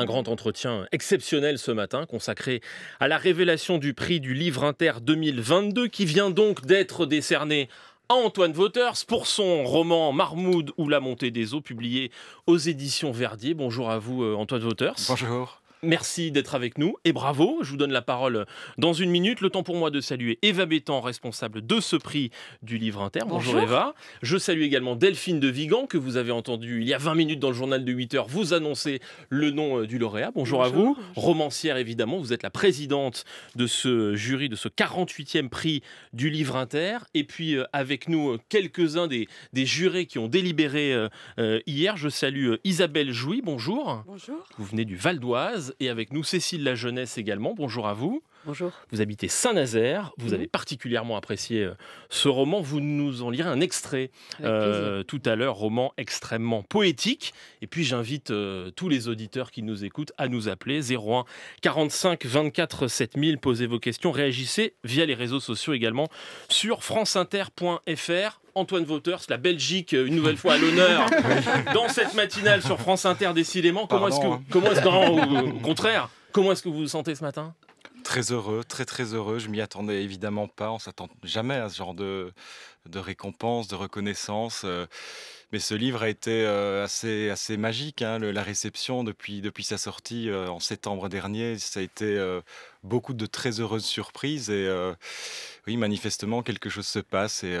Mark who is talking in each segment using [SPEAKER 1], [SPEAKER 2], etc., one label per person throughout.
[SPEAKER 1] un grand entretien exceptionnel ce matin consacré à la révélation du prix du livre inter 2022 qui vient donc d'être décerné à Antoine Voters pour son roman Marmoud ou la montée des eaux publié aux éditions Verdier. Bonjour à vous euh, Antoine Wouters. Bonjour. Merci d'être avec nous et bravo. Je vous donne la parole dans une minute. Le temps pour moi de saluer Eva Bétan, responsable de ce prix du livre inter. Bonjour, Eva. Je salue également Delphine de Vigan, que vous avez entendu il y a 20 minutes dans le journal de 8 heures. Vous annoncer le nom euh, du lauréat. Bonjour, à vous. Romancière, évidemment. Vous êtes la présidente de ce jury, de ce 48e prix du livre inter. Et puis, euh, avec nous, euh, quelques-uns des, des jurés qui ont délibéré hier. Je salue Isabelle Jouy. Bonjour. Bonjour. Vous venez du Val d'Oise et avec nous Cécile La Jeunesse également. Bonjour à vous. Bonjour. Vous habitez Saint-Nazaire, vous mhm. avez particulièrement apprécié euh, ce roman, vous nous en lirez un extrait euh, tout à l'heure, roman extrêmement poétique. Et puis j'invite euh, tous les auditeurs qui nous écoutent à nous appeler 01 45 24 7000, posez vos questions, réagissez via les réseaux sociaux également sur franceinter.fr. Antoine Vauters, la Belgique
[SPEAKER 2] euh, une nouvelle fois à l'honneur dans cette matinale sur France Inter décidément. Comment est-ce que hein. comment est au, au contraire,
[SPEAKER 1] comment est-ce que vous vous sentez ce matin
[SPEAKER 2] Très heureux, très très heureux. Je m'y attendais évidemment pas. On s'attend jamais à ce genre de, de récompense, de reconnaissance. Euh, mais ce livre a été euh, assez, assez magique. Hein, la réception depuis, depuis sa sortie en septembre dernier, ça a été beaucoup de très heureuses surprises. Et oui, manifestement, quelque chose se passe. Et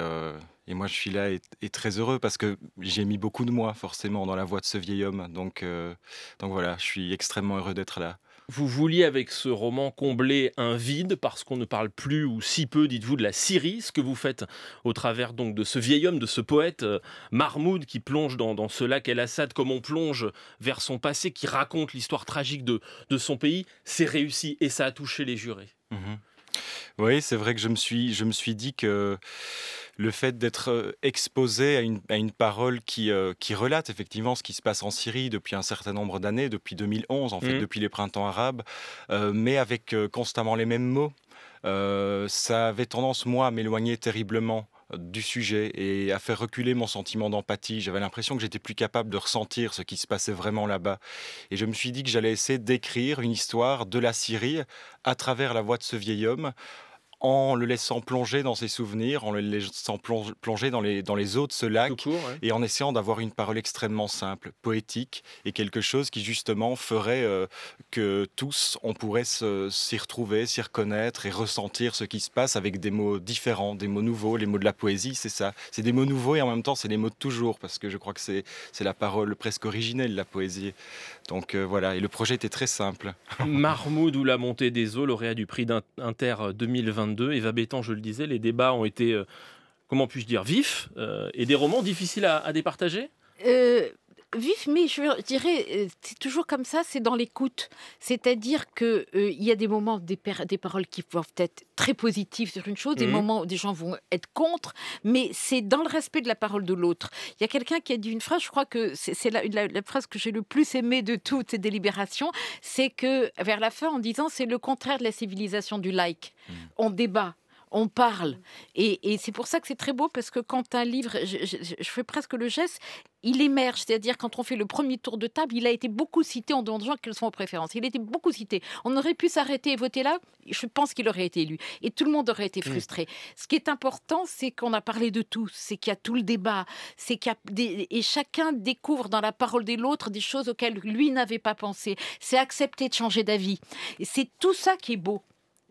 [SPEAKER 2] et moi, je suis là et, très heureux parce que j'ai mis beaucoup de moi, forcément, dans la voix de ce vieil homme. Donc, euh, donc voilà, je suis extrêmement heureux d'être là. Vous vouliez avec ce roman combler un vide parce qu'on ne parle plus
[SPEAKER 1] ou si peu, dites-vous, de la Syrie, ce que vous faites au travers donc de ce vieil homme, de ce poète euh, Mahmoud qui plonge dans, ce lac El-Assad comme on plonge vers son passé, qui raconte l'histoire tragique de, son pays. C'est réussi et ça a touché les jurés.
[SPEAKER 2] Mhm. Oui, c'est vrai que je me suis, dit que le fait d'être euh, exposé à une, parole euh, qui, relate effectivement ce qui se passe en Syrie depuis un certain nombre d'années, depuis 2011 en fait, mmh. depuis les printemps arabes, euh, mais avec constamment les mêmes mots, ça avait tendance, moi, à m'éloigner terriblement du sujet et à faire reculer mon sentiment d'empathie. J'avais l'impression que j'étais plus capable de ressentir ce qui se passait vraiment là-bas. Et je me suis dit que j'allais essayer d'écrire une histoire de la Syrie à travers la voix de ce vieil homme en le laissant plonger dans ses souvenirs, en le laissant plonger dans les, dans les eaux de ce lac, et en essayant d'avoir une parole extrêmement simple, poétique, et quelque chose qui justement ferait euh, que tous, on pourrait s'y retrouver, s'y reconnaître et ressentir ce qui se passe avec des mots différents, des mots nouveaux, les mots de la poésie, c'est ça. C'est des mots nouveaux et en même temps, c'est les mots de toujours, parce que je crois que c'est la parole presque originelle, la poésie. Donc euh, voilà, et le projet était très simple. Marmoud ou la montée des eaux, lauréat du prix d'Inter 2022. 2022.
[SPEAKER 1] Eva Bétan, je le disais, les débats ont été, euh, comment puis-je dire, vifs euh, et des romans difficiles à, départager
[SPEAKER 3] euh, vif, mais je dirais, euh, c'est toujours comme ça, c'est dans l'écoute. C'est-à-dire qu'il euh, y a des moments, des, paroles qui peuvent être très positives sur une chose, des mmh. moments où des gens vont être contre, mais c'est dans le respect de la parole de l'autre. Il y a quelqu'un qui a dit une phrase, je crois que c'est la, la, phrase que j'ai le plus aimée de toutes ces délibérations, c'est que vers la fin, en disant c'est le contraire de la civilisation du like. Mmh. On débat on parle. Et, c'est pour ça que c'est très beau, parce que quand un livre, je, fais presque le geste, il émerge. C'est-à-dire, quand on fait le premier tour de table, il a été beaucoup cité en demandant quelles sont vos préférences. Il a été beaucoup cité. On aurait pu s'arrêter et voter là. Je pense qu'il aurait été élu. Et tout le monde aurait été mm. frustré. Ce qui est important, c'est qu'on a parlé de tout. C'est qu'il y a tout le débat. C'est qu'il Et chacun découvre dans la parole de l'autre des choses auxquelles lui n'avait pas pensé. C'est accepter de changer d'avis. et C'est tout ça qui est beau.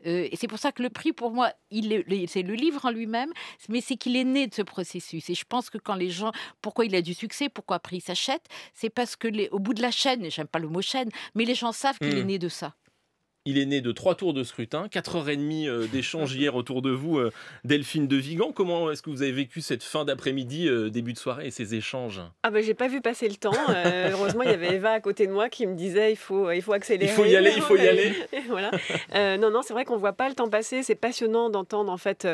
[SPEAKER 3] Euh, et c'est pour ça que le prix, pour moi, c'est le livre en lui-même, mais c'est qu'il est né de ce processus. Et je pense que quand les gens, pourquoi il a du succès, pourquoi prix s'achète, c'est parce que au bout de la chaîne, j'aime pas le mot chaîne, mais les gens savent qu'il est hmm. né de ça.
[SPEAKER 1] Il est né de trois tours de scrutin, quatre heures et demie euh, d'échange hier autour de vous, euh, Delphine de Vigan. Comment est-ce que vous avez vécu cette fin d'après-midi, euh, début de soirée et ces échanges
[SPEAKER 4] Ah ben j'ai pas vu passer le temps. heureusement, il y avait Eva à côté de moi qui me disait il faut, il faut accélérer. Il faut y aller, il faut y aller. voilà. non, non, c'est vrai qu'on voit pas le temps passer. C'est passionnant d'entendre en fait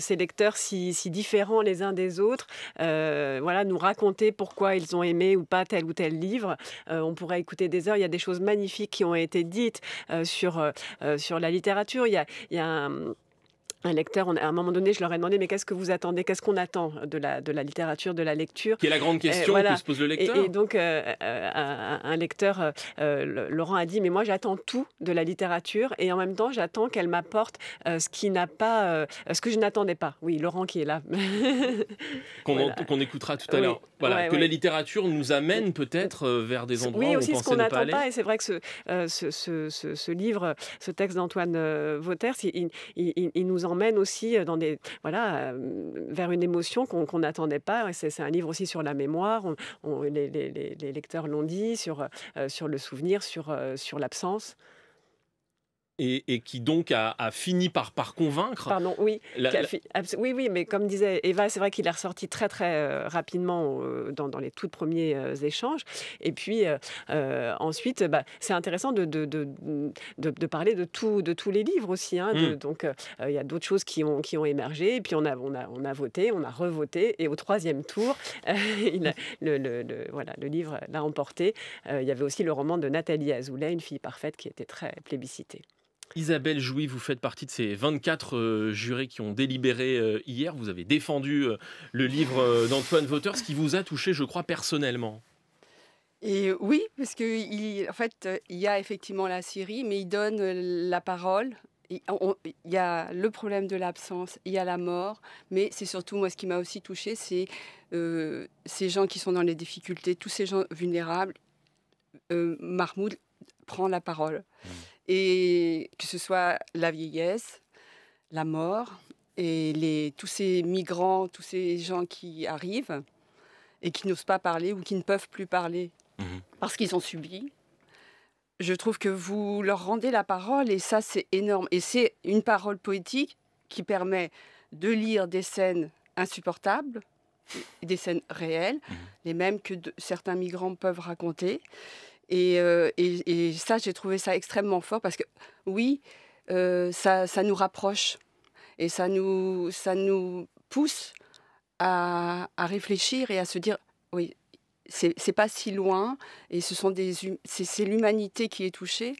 [SPEAKER 4] ces lecteurs si, si, différents les uns des autres, voilà, nous raconter pourquoi ils ont aimé ou pas tel ou tel livre. on pourrait écouter des heures. Il y a des choses magnifiques qui ont été dites sur euh, euh, sur, la littérature. Il y a, un, lecteur, à un moment donné, je leur ai demandé, mais qu'est-ce que vous attendez Qu'est-ce qu'on attend de la, littérature, de la lecture Qui est la grande question que se pose le lecteur. Et, donc, euh, un, lecteur, Laurent a dit, mais moi, j'attends tout de la littérature et en même temps, j'attends qu'elle m'apporte ce qui n'a pas, ce que je n'attendais pas. Oui, Laurent qui est là.
[SPEAKER 1] qu'on écoutera tout à l'heure. Voilà, que la littérature nous amène peut-être euh, vers des endroits où on pensait ne pas aller. et c'est
[SPEAKER 4] vrai que ce, euh, livre, ce texte d'Antoine euh, Vauter, il, nous emmène aussi dans des, vers une émotion qu'on n'attendait pas. C'est un livre aussi sur la mémoire, les, lecteurs l'ont dit, sur, le souvenir, sur l'absence.
[SPEAKER 1] Et, qui donc a, fini par, par convaincre. Pardon, oui.
[SPEAKER 4] Oui, oui, mais comme disait Eva, c'est vrai qu'il est ressorti très très euh, rapidement euh, dans, les tout premiers euh, échanges. Et puis ensuite, bah, c'est intéressant de parler de, tous les livres aussi. Hein, mmh. donc il y a d'autres choses qui ont, émergé. Et puis on a, on, a, voté, on a revoté. Et au troisième tour, le, le livre l'a emporté. il y avait aussi le roman de Nathalie Azoulay, Une fille parfaite, qui était très plébiscitée.
[SPEAKER 1] Isabelle Jouy, vous faites partie de ces 24 euh, jurés qui ont délibéré euh, hier. Vous avez défendu euh, le livre d'Antoine Vauter ce qui vous a touché, je crois, personnellement.
[SPEAKER 5] Et oui, parce que en fait, il y a effectivement la Syrie, mais il donne la parole. Il y a le problème de l'absence, il y a la mort, mais c'est surtout moi ce qui m'a aussi touché, c'est ces gens qui sont dans les difficultés, tous ces gens vulnérables. Mahmoud prend la parole. Mmh. Et que ce soit la vieillesse, la mort, et tous ces migrants, tous ces gens qui arrivent et qui n'osent pas parler ou qui ne peuvent plus parler mhm. parce qu'ils ont subi. Je trouve que vous leur rendez la parole et ça c'est énorme. Et c'est une parole poétique qui permet de lire des scènes insupportables, des scènes réelles, mhm. les mêmes que certains migrants peuvent raconter, euh, et, et, ça, j'ai trouvé ça extrêmement fort parce que oui, euh, ça, ça, nous rapproche et ça nous, ça nous pousse à, à réfléchir et à se dire, oui, c'est pas si loin et ce sont des hum, c'est l'humanité qui est touchée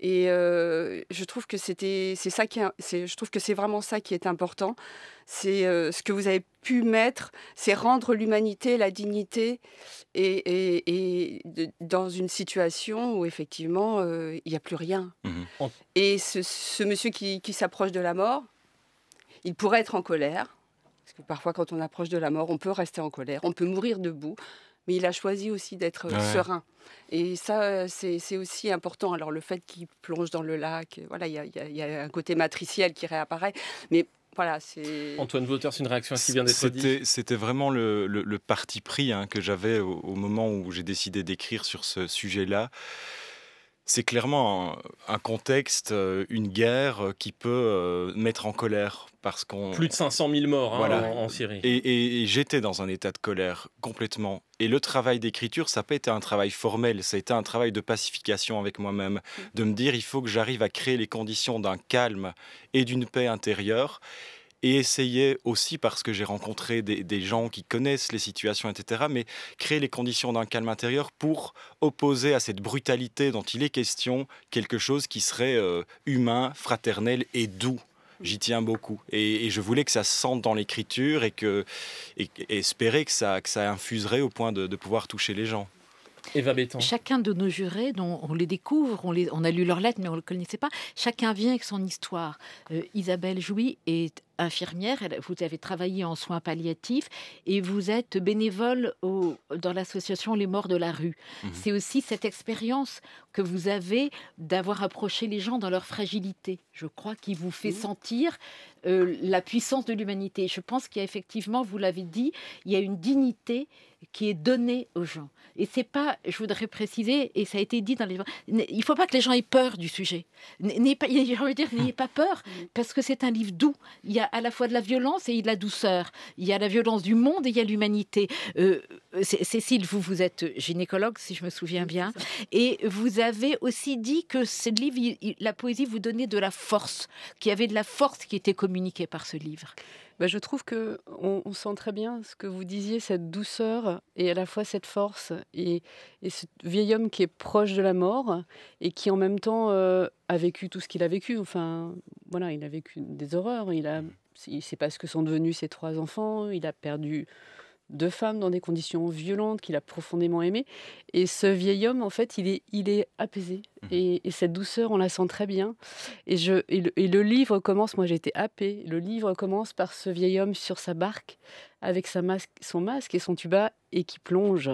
[SPEAKER 5] et euh, je trouve que c'était c'est ça qui je trouve que c'est vraiment ça qui est important c'est euh, ce que vous avez pu mettre c'est rendre l'humanité la dignité et, et, dans une situation où effectivement euh, il n'y a plus rien mmh et ce, ce, monsieur qui, qui s'approche de la mort il pourrait être en colère parce que parfois, quand on approche de la mort, on peut rester en colère, on peut mourir debout, mais il a choisi aussi d'être euh, serein. Et ça, c'est aussi important. Alors le fait qu'il plonge dans le lac, euh, voilà, il y, a un côté matriciel qui réapparaît, mais voilà,
[SPEAKER 2] Antoine Vauter, c'est une réaction à bien qui C'était vraiment le, parti pris hein, que j'avais au, moment où j'ai décidé d'écrire sur ce sujet-là c'est clairement un, contexte, euh, une guerre euh, qui peut euh, mettre en colère parce qu'on plus de 500
[SPEAKER 1] 000 morts hein, en, Syrie.
[SPEAKER 2] Et, j'étais dans un état de colère complètement. Et le travail d'écriture, ça n'a pas été un travail formel, ça a été un travail de pacification avec moi-même, mm. de me dire il faut que j'arrive à créer les conditions d'un calme et d'une paix intérieure et essayer aussi, parce que j'ai rencontré des, gens qui connaissent les situations, etc., mais créer les conditions d'un calme intérieur pour opposer à cette brutalité dont il est question quelque chose qui serait euh, humain, fraternel et doux. J'y tiens beaucoup et, je voulais que ça se sente dans l'écriture et que et, espérer que ça, que ça infuserait au point de, pouvoir toucher les gens.
[SPEAKER 3] Chacun de nos jurés, dont on les découvre, on, les, on a lu leurs lettres, mais on ne le connaissait pas, chacun vient avec son histoire. Euh, Isabelle Jouy est infirmière, vous avez travaillé en soins palliatifs et vous êtes bénévole au, dans l'association Les Morts de la Rue. Mhm. C'est aussi cette expérience que vous avez d'avoir approché les gens dans leur fragilité, je crois, qui vous fait sentir euh, la puissance de l'humanité. Je pense qu'il effectivement, vous l'avez dit, il y a une dignité qui est donnée aux gens. Et c'est pas, je voudrais préciser, et ça a été dit dans les, il faut pas que les gens aient peur du sujet. N'ayez pas, j'ai dire, n'ayez pas peur, parce que c'est un livre doux. Il y a à la fois de la violence et de la douceur. Il y a la violence du monde et il y a l'humanité. Euh, Cécile, vous, vous êtes gynécologue, si je me souviens bien, et vous avez aussi dit que ce livre, la poésie, vous donnait de la force, qu'il y avait de la force qui était communiquée par ce livre. Ben, je trouve que on, sent très bien ce que vous disiez, cette douceur
[SPEAKER 6] et à la fois cette force et, ce vieil homme qui est proche de la mort et qui en même temps euh, a vécu tout ce qu'il a vécu. Enfin, voilà, il a vécu des horreurs, il a il ne sait pas ce que sont devenus ses trois enfants, il a perdu deux femmes dans des conditions violentes qu'il a profondément aimées. Et ce vieil homme, en fait, il est, il est apaisé. Mhm. Et, cette douceur, on la sent très bien. Et, je, et le, livre commence, moi j'ai été happée, le livre commence par ce vieil homme sur sa barque, avec sa masque, son masque et son tuba, et qui plonge.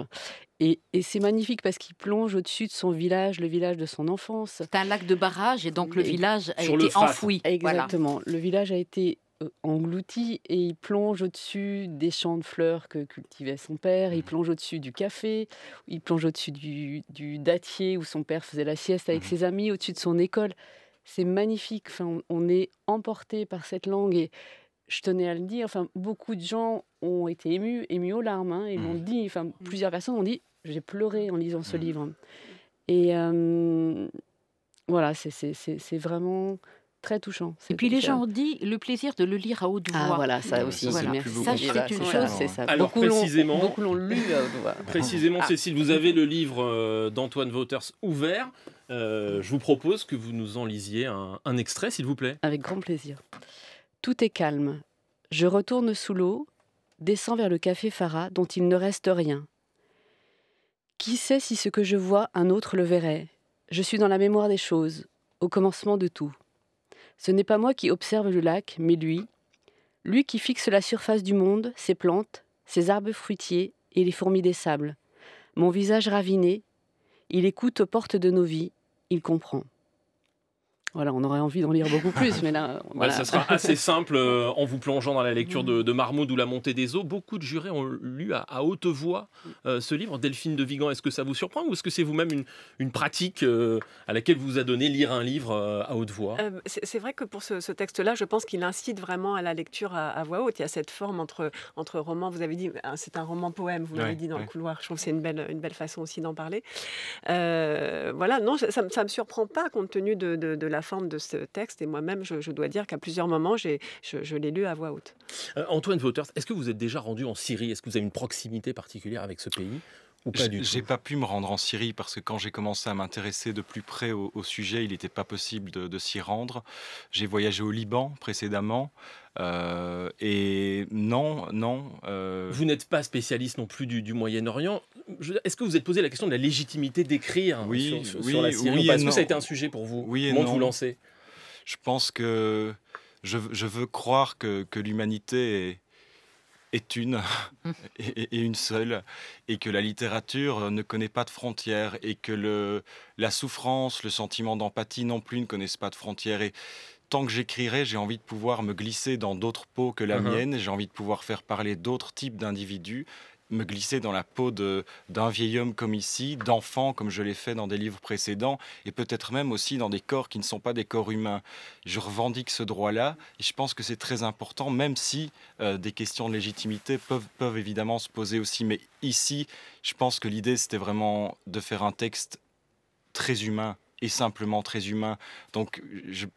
[SPEAKER 6] Et, c'est magnifique parce qu'il plonge au-dessus de son village, le village de son enfance.
[SPEAKER 3] C'est un lac de barrage et donc le village a été enfoui. Exactement.
[SPEAKER 6] Le village a été euh, englouti et il plonge au-dessus des champs de fleurs que cultivait son père, il mmh. plonge au-dessus du café, il plonge au-dessus du, du, dattier où son père faisait la sieste avec mmh. ses amis, au-dessus de son école. C'est magnifique, enfin, on est emporté par cette langue et je tenais à le dire, enfin, beaucoup de gens ont été émus, émus aux larmes, hein, et mmh. dit, enfin, plusieurs personnes ont dit, j'ai pleuré en lisant ce livre. Et euh, voilà, c'est vraiment très touchant. Et puis les gens ont
[SPEAKER 3] dit le plaisir de le lire à haute ah, voix. Ah voilà, ça aussi. Voilà. Ça, c'est une chose. C'est ça. beaucoup précisément, beaucoup l'ont lu
[SPEAKER 7] à
[SPEAKER 1] euh, haute voix. Précisément, ah. Cécile, vous avez le livre euh, d'Antoine Wouters ouvert. Euh, je vous propose que vous nous en lisiez un, un extrait, s'il vous plaît.
[SPEAKER 6] Avec grand plaisir. Tout est calme. Je retourne sous l'eau, descends vers le café Farah, dont il ne reste rien. Qui sait si ce que je vois, un autre le verrait Je suis dans la mémoire des choses, au commencement de tout. Ce n'est pas moi qui observe le lac, mais lui. Lui qui fixe la surface du monde, ses plantes, ses arbres fruitiers et les fourmis des sables. Mon visage raviné, il écoute aux portes de nos vies, il comprend. Voilà, on aurait envie d'en lire beaucoup plus, mais là. Voilà. ça sera assez
[SPEAKER 1] simple euh, en vous plongeant dans la lecture mm. de, de, ou La montée des eaux. Beaucoup de jurés ont lu à, haute voix euh, ce livre. Delphine de Vigan, est-ce que ça vous surprend ou est-ce que c'est vous-même une, une, pratique euh, à laquelle vous a donné lire un livre à haute voix
[SPEAKER 4] C'est vrai que pour ce, texte-là, je pense qu'il incite vraiment à la lecture à, voix haute. Il y a cette forme entre, entre romans. Vous avez dit, c'est un roman poème, vous l'avez dit dans le couloir. Je trouve que c'est une belle, une belle façon aussi d'en parler. voilà, non, ça ne me surprend pas compte tenu de, de, de la forme de ce texte. Et moi-même, je, dois dire qu'à plusieurs moments, je, je l'ai lu à voix haute.
[SPEAKER 2] Euh, Antoine Vauters, est-ce que vous êtes déjà rendu en Syrie Est-ce que vous avez une proximité particulière avec ce pays j'ai pas pu me rendre en Syrie parce que quand j'ai commencé à m'intéresser de plus près au, sujet, il n'était pas possible de, s'y rendre. J'ai voyagé au Liban précédemment. Euh, et non, non. Euh, vous n'êtes pas spécialiste non plus du, du Moyen-Orient.
[SPEAKER 1] Est-ce que vous êtes posé la question de la légitimité d'écrire oui, sur, la Syrie Est-ce que ça a été un sujet pour vous Oui vous lancer
[SPEAKER 2] Je pense que je, veux croire que, que l'humanité est est une et, une seule, et que la littérature euh, ne connaît pas de frontières, et que le, la souffrance, le sentiment d'empathie non plus ne connaissent pas de frontières. Et tant que j'écrirai, j'ai envie de pouvoir me glisser dans d'autres peaux que la uh-huh. mienne, j'ai envie de pouvoir faire parler d'autres types d'individus, me glisser dans la peau d'un vieil homme comme ici, d'enfant comme je l'ai fait dans des livres précédents, et peut-être même aussi dans des corps qui ne sont pas des corps humains. Je revendique ce droit-là, et je pense que c'est très important, même si euh, des questions de légitimité peuvent, peuvent évidemment se poser aussi. Mais ici, je pense que l'idée, c'était vraiment de faire un texte très humain, et simplement très humain. Donc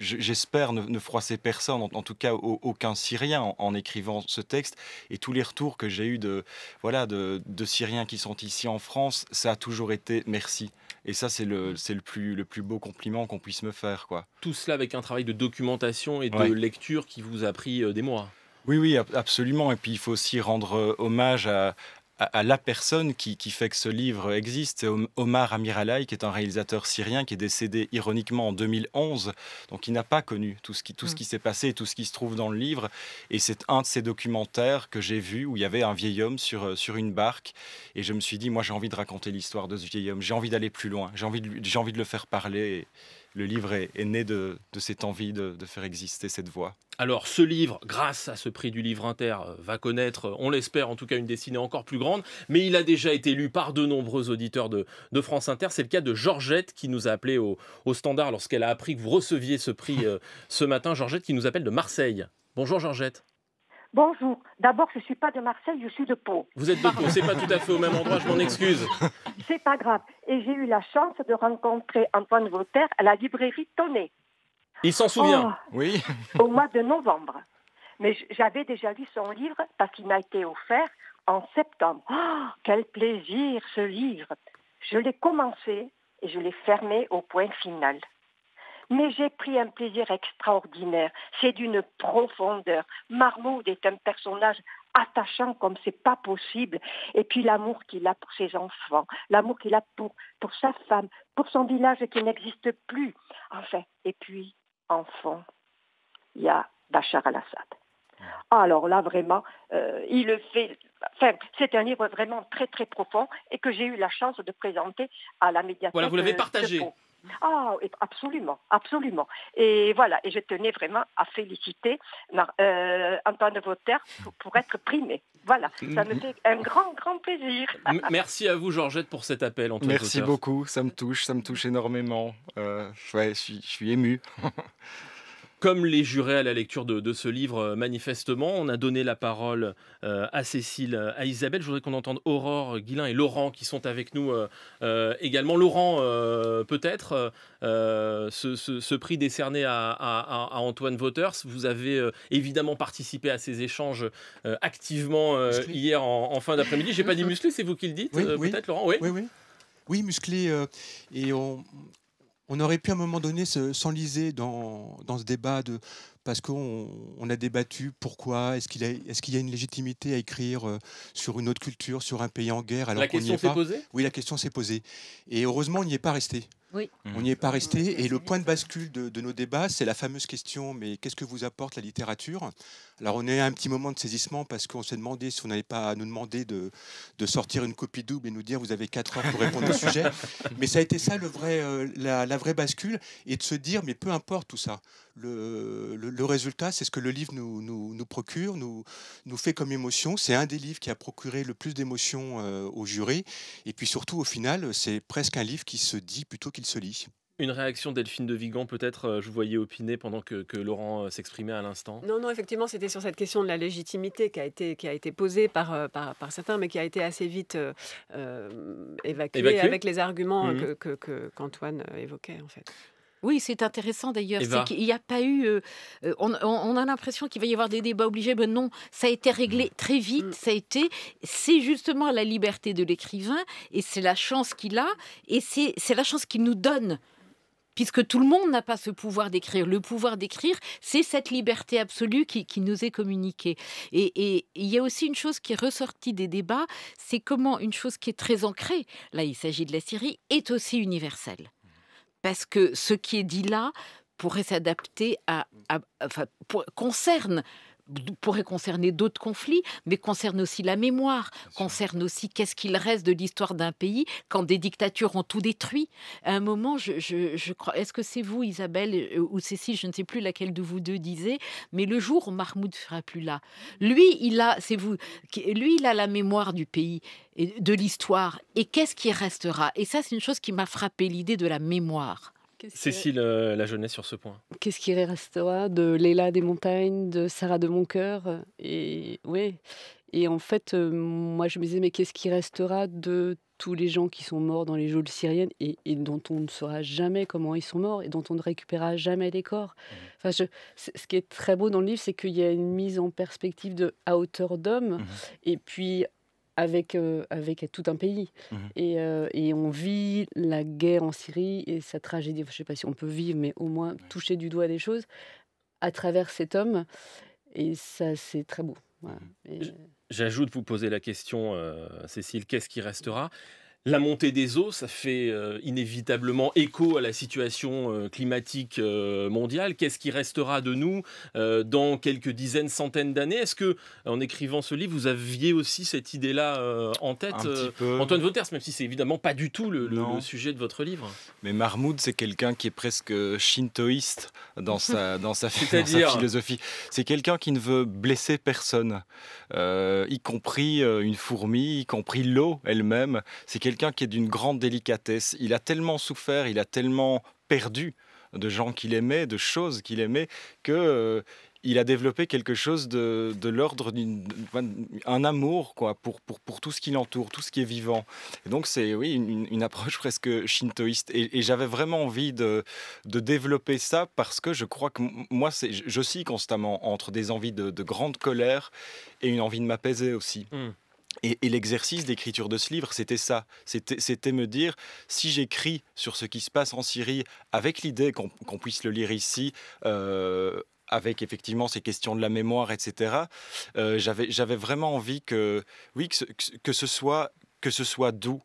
[SPEAKER 2] j'espère ne, froisser personne, en, tout cas aucun Syrien, en, écrivant ce texte. Et tous les retours que j'ai eu de, voilà, de, Syriens qui sont ici en France, ça a toujours été merci. Et ça, c'est le, mm. le, plus, le plus beau compliment qu'on puisse me faire. quoi. Tout cela avec un travail de documentation et de lecture qui vous a pris euh, des mois. Oui, oui, absolument. Et puis il faut aussi rendre euh, hommage à, à, la personne qui, fait que ce livre existe. Omar Amiralay qui est un réalisateur syrien qui est décédé ironiquement en 2011, donc il n'a pas connu tout ce qui, tout mm. qui s'est passé tout ce qui se trouve dans le livre. Et c'est un de ces documentaires que j'ai vu où il y avait un vieil homme sur, euh, sur une barque. Et je me suis dit, moi j'ai envie de raconter l'histoire de ce vieil homme, j'ai envie d'aller plus loin, j'ai envie, de, envie de le faire parler le livre est, né de, cette envie de, faire exister cette voix.
[SPEAKER 1] Alors ce livre, grâce à ce prix du livre inter, euh, va connaître, euh, on l'espère en tout cas, une destinée encore plus grande, mais il a déjà été lu par de nombreux auditeurs de, France Inter. C'est le cas de Georgette qui nous a appelé au, standard lorsqu'elle a appris que vous receviez ce prix euh, ce matin. Georgette qui nous appelle de Marseille. Bonjour Georgette.
[SPEAKER 7] Bonjour. D'abord, je ne suis pas de Marseille, je suis de Pau.
[SPEAKER 1] Vous êtes de Pau, c'est pas tout à fait au même endroit, je m'en excuse.
[SPEAKER 7] C'est pas grave. Et j'ai eu la chance de rencontrer Antoine Voltaire à la librairie Tonnet.
[SPEAKER 1] Il s'en souvient. Oh. oui.
[SPEAKER 7] au mois de novembre. Mais j'avais déjà lu son livre parce qu'il m'a été offert en septembre. Oh, quel plaisir ce livre. Je l'ai commencé et je l'ai fermé au point final mais j'ai pris un plaisir extraordinaire. C'est d'une profondeur. Marmoud est un personnage attachant comme c'est pas possible. Et puis l'amour qu'il a pour ses enfants, l'amour qu'il a pour, pour sa femme, pour son village qui n'existe plus. Enfin, et puis, fond, il y a Bachar al-Assad. Alors là, vraiment, euh, il le fait. c'est un livre vraiment très, très profond et que j'ai eu la chance de présenter à la médiathèque. Voilà, vous l'avez partagé. Ah, absolument, absolument. Et voilà, et je tenais vraiment à féliciter euh, Antoine Vauter pour, être primé. Voilà, ça me fait un grand, grand plaisir.
[SPEAKER 1] Merci à vous, Georgette, pour cet appel. Antoine Merci
[SPEAKER 2] beaucoup, ça me touche, ça me touche énormément. Euh, je suis, je suis ému. Comme les jurés à la lecture de, ce livre, euh,
[SPEAKER 1] manifestement, on a donné la parole euh, à Cécile, euh, à Isabelle. Je voudrais qu'on entende Aurore, Guillain et Laurent qui sont avec nous également. Laurent, peut-être, ce, prix décerné à, Antoine Voters, vous avez évidemment participé à ces échanges activement hier en, fin d'après-midi. Je n'ai pas dit musclé, c'est vous qui le dites, peut-être, Laurent oui.
[SPEAKER 2] oui. Oui, musclé. et on, on aurait pu à un moment donné s'enliser dans, ce débat de parce qu'on a débattu pourquoi est-ce qu'il est y a une légitimité à écrire euh, sur une autre culture, sur un pays en guerre alors La question s'est posée. Oui, la question s'est posée et heureusement on n'y est pas resté. Mhm. On n'y est pas resté. Et le point de bascule de, nos débats, c'est la fameuse question mais qu'est-ce que vous apporte la littérature Alors, on est à un petit moment de saisissement parce qu'on s'est demandé si on n'avait pas à nous demander de, sortir une copie double et nous dire vous avez 4 heures pour répondre au sujet. Mais ça a été ça le vrai, euh, la, vraie bascule et de se dire mais peu importe tout ça. Le, le, résultat, c'est ce que le livre nous, nous, procure, nous, nous fait comme émotion. C'est un des livres qui a procuré le plus d'émotions euh, au jury. Et puis surtout, au final, c'est presque un livre qui se dit plutôt qu'il se lit.
[SPEAKER 1] Une réaction Delphine de Vigan, peut-être, euh, je voyais opiner pendant que, Laurent euh, s'exprimait à l'instant.
[SPEAKER 4] Non, non, effectivement, c'était sur cette question de la légitimité qui a été, qui a été posée par, euh, par, certains, mais qui a été assez vite évacuée avec les arguments mmh. qu'Antoine évoquait, en fait.
[SPEAKER 3] Oui, c'est intéressant d'ailleurs. Eh c'est n'y ben. a pas eu. Euh, euh, on, a l'impression qu'il va y avoir des débats obligés, mais ben non, ça a été réglé mm. très vite. Mm. Ça a été. C'est justement la liberté de l'écrivain et c'est la chance qu'il a et c'est la chance qu'il nous donne puisque tout le monde n'a pas ce pouvoir d'écrire. Le pouvoir d'écrire, c'est cette liberté absolue qui, qui, nous est communiquée. Et, il y a aussi une chose qui est ressortie des débats, c'est comment une chose qui est très ancrée, là il s'agit de la Syrie, est aussi universelle parce que ce qui est dit là pourrait s'adapter à, enfin, concerne pourrait concerner d'autres conflits, mais concerne aussi la mémoire, concerne aussi qu'est-ce qu'il reste de l'histoire d'un pays quand des dictatures ont tout détruit. À un moment, je, crois, est-ce que c'est vous, Isabelle euh, ou Cécile, je ne sais plus laquelle de vous deux disait, mais le jour où Mahmoud sera plus là, lui, il a, c'est vous, lui, il a la mémoire du pays de l'histoire. Et qu'est-ce qui restera Et ça, c'est une chose qui m'a frappé, l'idée de la mémoire.
[SPEAKER 1] Cécile, euh, la jeunesse sur ce point.
[SPEAKER 3] Qu'est-ce
[SPEAKER 6] qui restera
[SPEAKER 3] de Léla des montagnes, de Sarah de mon
[SPEAKER 6] cœur euh, et, et en fait, euh, moi, je me disais, mais qu'est-ce qui restera de tous les gens qui sont morts dans les geôles syriennes et, dont on ne saura jamais comment ils sont morts et dont on ne récupérera jamais les corps. Mmh. Enfin, ce qui est très beau dans le livre, c'est qu'il y a une mise en perspective de à hauteur d'homme mmh. et puis avec, euh, avec tout un pays. Mmh et, euh, et, on vit la guerre en Syrie et sa tragédie. je ne sais pas si on peut vivre, mais au moins toucher du doigt des choses à travers cet homme. Et ça, c'est très beau. Mmh
[SPEAKER 1] j'ajoute, vous posez la question, euh, Cécile, qu'est-ce qui restera la montée des eaux, ça fait euh, inévitablement écho à la situation euh, climatique euh, mondiale. Qu'est-ce qui restera de nous dans quelques dizaines, centaines d'années Est-ce que, en écrivant ce livre, vous aviez aussi cette idée-là en tête, Antoine Vauters, même si c'est évidemment pas du tout le, sujet de votre livre
[SPEAKER 2] Mais Mahmoud, c'est quelqu'un qui est presque shintoïste dans sa, dans sa, philosophie. C'est quelqu'un qui ne veut blesser personne, y compris une fourmi, y compris l'eau elle-même. C'est quelqu'un qui est d'une grande délicatesse. Il a tellement souffert, il a tellement perdu de gens qu'il aimait, de choses qu'il aimait, que euh, il a développé quelque chose de, de l'ordre d'un amour quoi pour, tout ce qui l'entoure, tout ce qui est vivant. Et donc c'est oui une, approche presque shintoïste. Et, j'avais vraiment envie de, développer ça parce que je crois que moi c'est je, suis constamment entre des envies de, grande colère et une envie de m'apaiser aussi. Mmh. Et, l'exercice d'écriture de ce livre, c'était ça. C'était me dire, si j'écris sur ce qui se passe en Syrie, avec l'idée qu'on puisse le lire ici, euh, avec effectivement ces questions de la mémoire, etc., euh, j'avais vraiment envie que, oui, soit que ce soit doux,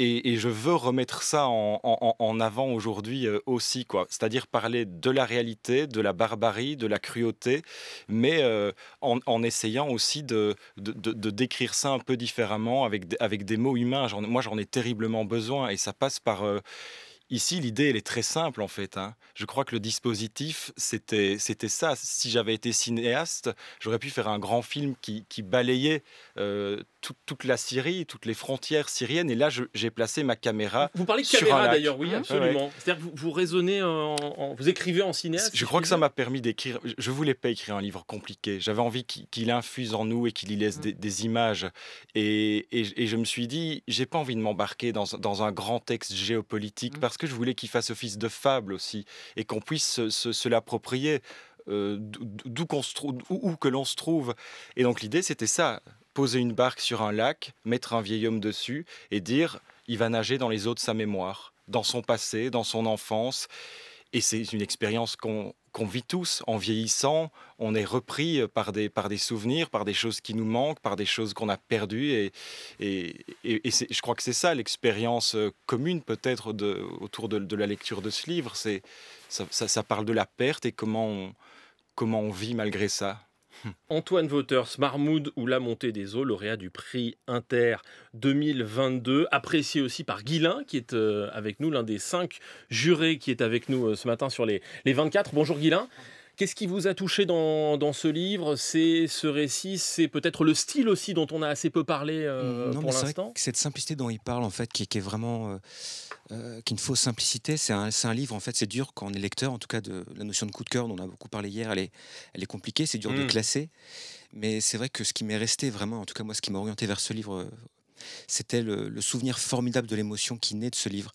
[SPEAKER 2] et, je veux remettre ça en, avant aujourd'hui euh, aussi, quoi. C'est-à-dire parler de la réalité, de la barbarie, de la cruauté, mais euh, en, essayant aussi de, de, décrire ça un peu différemment avec, avec des mots humains. moi, j'en ai terriblement besoin et ça passe par. Euh, ici, l'idée, elle est très simple, en fait. Hein. Je crois que le dispositif, c'était ça. Si j'avais été cinéaste, j'aurais pu faire un grand film qui, balayait toute, la Syrie, toutes les frontières syriennes. Et là, j'ai placé ma caméra. Vous parlez de caméra d'ailleurs, oui, hein absolument. C'est-à-dire vous, raisonnez, vous écrivez en cinéaste. Je crois que ça m'a permis d'écrire. Je voulais pas écrire un livre compliqué. J'avais envie qu'il infuse en nous et qu'il y laisse mmh. des, images. Et, je me suis dit, j'ai pas envie de m'embarquer dans, un grand texte géopolitique mmh. parce que je voulais qu'il fasse office de fable aussi et qu'on puisse se, l'approprier. Euh, d'où qu'on que l'on se trouve. Et donc l'idée, c'était ça, poser une barque sur un lac, mettre un vieil homme dessus et dire il va nager dans les eaux de sa mémoire, dans son passé, dans son enfance. Et c'est une expérience qu'on vit tous. En vieillissant, on est repris par des, souvenirs, par des choses qui nous manquent, par des choses qu'on a perdues. Et, je crois que c'est ça l'expérience euh, commune peut-être autour de, la lecture de ce livre. Ça, parle de la perte et comment on vit malgré ça.
[SPEAKER 1] Antoine Voters, Marmoud ou La Montée des Eaux, lauréat du prix Inter 2022, apprécié aussi par Guilin, qui est euh, avec nous, l'un des cinq jurés qui est avec nous euh, ce matin sur les, les 24. Bonjour Guillain. Qu'est-ce qui vous a touché dans, ce livre C'est ce récit, c'est peut-être le style aussi dont on a assez peu parlé euh, l'instant non,
[SPEAKER 8] pour Cette simplicité dont il parle en fait, qui, est vraiment euh, euh une fausse simplicité. C'est un, un, livre en fait, c'est dur quand on est lecteur, en tout cas de la notion de coup de cœur dont on a beaucoup parlé hier, elle est, elle est compliquée, c'est dur de mm. classer. Mais c'est vrai que ce qui m'est resté vraiment, en tout cas moi, ce qui m'a orienté vers ce livre euh, c'était le, souvenir formidable de l'émotion qui naît de ce livre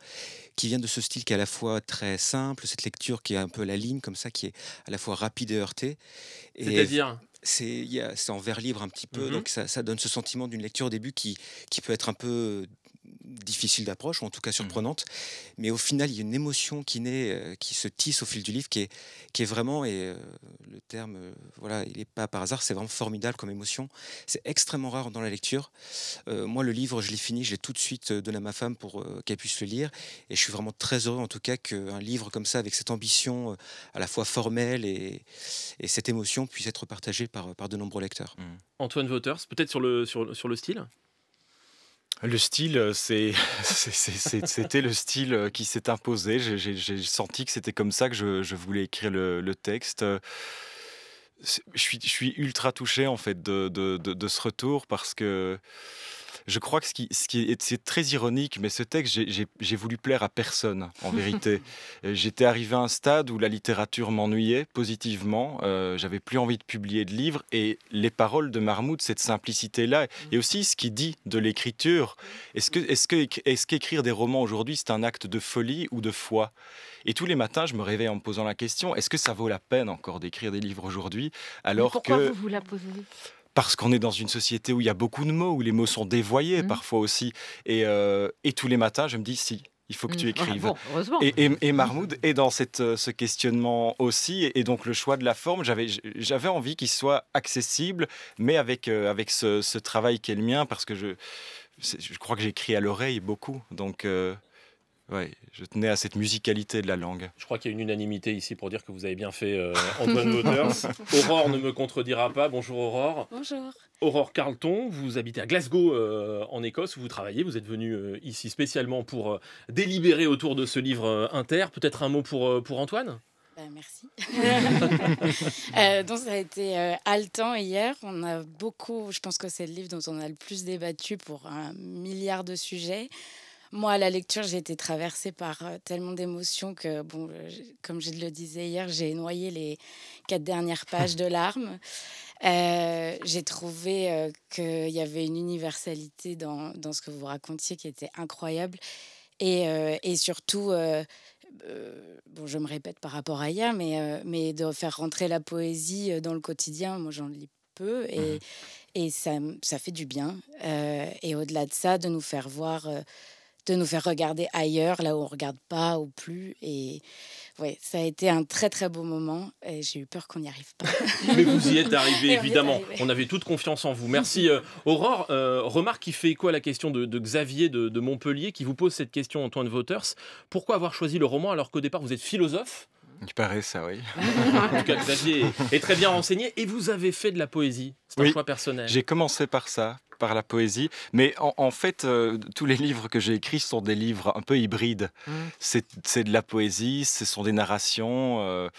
[SPEAKER 8] qui vient de ce style qui est à la fois très simple, cette lecture qui est un peu la ligne comme ça, qui est à la fois rapide et heurtée. C'est-à-dire c'est en vers libre un petit peu, mmh donc ça, donne ce sentiment d'une lecture au début qui, qui peut être un peu difficile d'approche, ou en tout cas mmh. surprenante. Mais au final, il y a une émotion qui naît, euh, qui se tisse au fil du livre, qui est, vraiment, et euh, le terme, euh, voilà, il n'est pas par hasard, c'est vraiment formidable comme émotion. C'est extrêmement rare dans la lecture. moi, le livre, je l'ai fini, je l'ai tout de suite donné à ma femme pour qu'elle puisse le lire. Et je suis vraiment très heureux, en tout cas, qu'un livre comme ça, avec cette ambition à la fois formelle et, cette émotion, puisse être partagé par, de
[SPEAKER 2] nombreux lecteurs. Mmh.
[SPEAKER 1] Antoine Vauters, peut-être sur le, sur le style
[SPEAKER 2] le style, euh, c'était le style euh, qui s'est imposé. J'ai senti que c'était comme ça que je, voulais écrire le, texte. Je suis, ultra touché en fait de ce retour parce que je crois que ce qui, est, c'est très ironique, mais ce texte, j'ai voulu plaire à personne, en vérité. Euh, j'étais arrivé à un stade où la littérature m'ennuyait positivement. Euh, j'avais plus envie de publier de livres. Et les paroles de Marmoud, cette simplicité-là, et aussi ce qu'il dit de l'écriture. Est-ce que, est-ce que, est-ce qu'écrire des romans aujourd'hui, c'est un acte de folie ou de foi Et tous les matins, je me réveille en me posant la question est-ce que ça vaut la peine encore d'écrire des livres aujourd'hui Alors pourquoi vous vous la posez parce qu'on est dans une société où il y a beaucoup de mots, où les mots sont dévoyés mmh. parfois aussi. Euh, et, tous les matins, je me dis si, il faut que tu mmh. écrives. et, et, est dans cette, euh, ce questionnement aussi, et, donc le choix de la forme, j'avais envie qu'il soit accessible, mais avec, euh, avec ce, travail qui est le mien, parce que je, je crois que j'écris à l'oreille beaucoup. Donc. Ouais, je tenais à cette musicalité de la langue. Je crois qu'il y a une unanimité ici pour dire que vous avez bien fait euh, Antoine Waters. Aurore
[SPEAKER 1] ne me contredira pas. Bonjour Aurore. Bonjour. Aurore Carlton, vous habitez à Glasgow euh, en Écosse, où vous travaillez. Vous êtes venue euh, ici spécialement pour délibérer autour de ce livre inter. Peut-être un mot pour, pour
[SPEAKER 3] Antoine ben, merci. donc ça a été haletant hier. On a beaucoup, je pense que c'est le livre dont on a le plus débattu pour un milliard de sujets. Moi, à la lecture, j'ai été traversée par euh, tellement d'émotions que, bon, euh, comme je le disais hier, j'ai noyé les quatre dernières pages de larmes. Euh, j'ai trouvé qu'il y avait une universalité dans, dans, ce que vous racontiez qui était incroyable. Et, et surtout, bon, je me répète par rapport à hier, mais, mais de faire rentrer la poésie dans le quotidien, moi j'en lis peu et, mmh et ça, ça, fait du bien. et au-delà de ça, de nous faire voir de nous faire regarder ailleurs, là où on ne regarde pas ou plus. Et ouais, ça a été un très très beau moment et j'ai eu peur qu'on n'y arrive pas.
[SPEAKER 1] Mais vous y êtes arrivé, évidemment. On avait toute confiance en vous. Merci euh, Aurore. Euh, remarque qui fait quoi la question de, Xavier de, Montpellier qui vous pose cette question, Antoine Voters. Pourquoi avoir choisi le roman alors qu'au départ vous êtes philosophe
[SPEAKER 2] il paraît ça, oui.
[SPEAKER 1] en tout cas, Xavier est très bien renseigné et vous avez fait de la poésie.
[SPEAKER 2] C'est un choix personnel. J'ai commencé par ça par la poésie. Mais en, fait, euh, tous les livres que j'ai écrits sont des livres un peu hybrides. Mmh. C'est de la poésie, ce sont des narrations. Euh.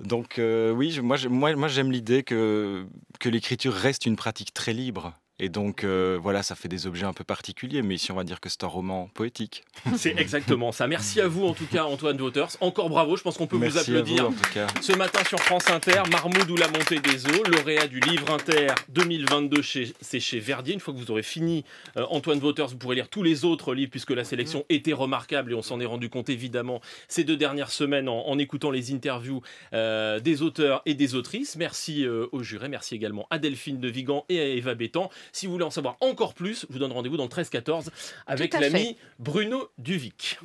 [SPEAKER 2] donc euh, oui, moi, moi, j'aime l'idée que, que l'écriture reste une pratique très libre. Et donc, euh, voilà, ça fait des objets un peu particuliers, mais ici, on va dire que c'est un roman poétique.
[SPEAKER 1] C'est exactement ça. Merci à vous, en tout cas, Antoine Voters. Encore bravo, je pense qu'on peut vous applaudir. À en tout cas. Ce matin sur France Inter, Marmoud ou la montée des eaux, lauréat du livre Inter 2022, chez, c'est chez Verdier. Une fois que vous aurez fini euh, Antoine Waters, vous pourrez lire tous les autres livres, puisque la sélection mhm. était remarquable et on s'en est rendu compte, évidemment, ces deux dernières semaines en, écoutant les interviews euh, des auteurs et des autrices. Merci aux jurés. Merci également à Delphine de Vigan et à Eva Bétan. Si vous voulez en savoir encore plus, je vous donne rendez-vous dans le 13-14 avec l'ami Bruno Duvic.